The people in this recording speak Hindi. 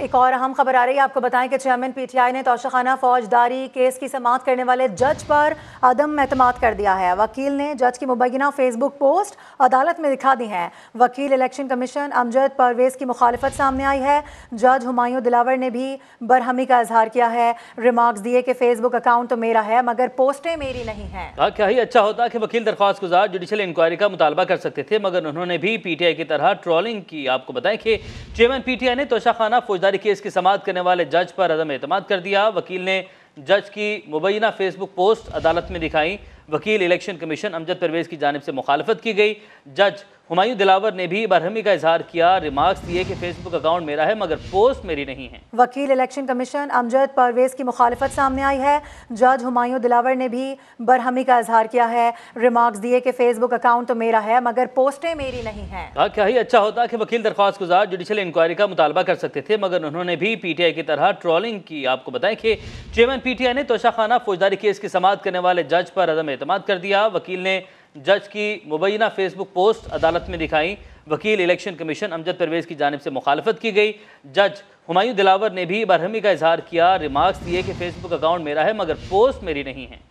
एक और अहम खबर आ रही है आपको बताएं कि चेयरमैन पीटीआई ने तोशाखाना फौजदारी केस की समाप्त करने वाले जज पर अदम अतमाद कर दिया है वकील ने जज की मुबैना फेसबुक पोस्ट अदालत में दिखा दी है वकील इलेक्शन कमीशन अमजद परवेज की मुखालफत सामने आई है जज हुमायूं दिलावर ने भी बरहमी का इजहार किया है रिमार्क्स दिए कि फेसबुक अकाउंट तो मेरा है मगर पोस्टें मेरी नहीं है हाँ, क्या ही अच्छा होता कि वकील दरख्वास्त गुजार जुडिशल इंक्वायरी का मुतालबा कर सकते थे मगर उन्होंने भी पीटीआई की तरह ट्रोलिंग की आपको बताएं कि चेयरमैन पीटीआई ने तोशाखाना फौजदारी दर केस की समाप्त करने वाले जज पर अदम अतमाद कर दिया वकील ने जज की मुबैना फेसबुक पोस्ट अदालत में दिखाई वकील इलेक्शन कमीशन अमजद परवेज की जानब से मुखालफत की गई जज हुमायूं दिलावर ने भी बरहमी का इजहार किया रिमार्क्स दिए कि फेसबुक अकाउंट मेरा है मगर पोस्ट मेरी नहीं है वकील इलेक्शन कमीशन अमजद परवेज की मुखालफत सामने आई है जज हुमायूं दिलावर ने भी बरहमी का इजहार किया है रिमार्क्स दिए कि फेसबुक अकाउंट तो मेरा है मगर पोस्टें मेरी नहीं है क्या ही अच्छा होता कि वकील दरख्वास्त गुजार जुडिशल इंक्वायरी का मुतालबा कर सकते थे मगर उन्होंने भी पी टी आई की तरह ट्रोलिंग की आपको बताएं कि चेयरमैन पी टी आई ने तोशाखाना फौजदारी केस की समाप्त करने वाले जज पर अदम एतम कर दिया वकील ने जज की मुबैना फेसबुक पोस्ट अदालत में दिखाई वकील इलेक्शन कमीशन अमजद परवेज़ की जानब से मुखालफत की गई जज हुमायूं दिलावर ने भी बरहमी का इजहार किया रिमार्क्स दिए कि फेसबुक अकाउंट मेरा है मगर पोस्ट मेरी नहीं है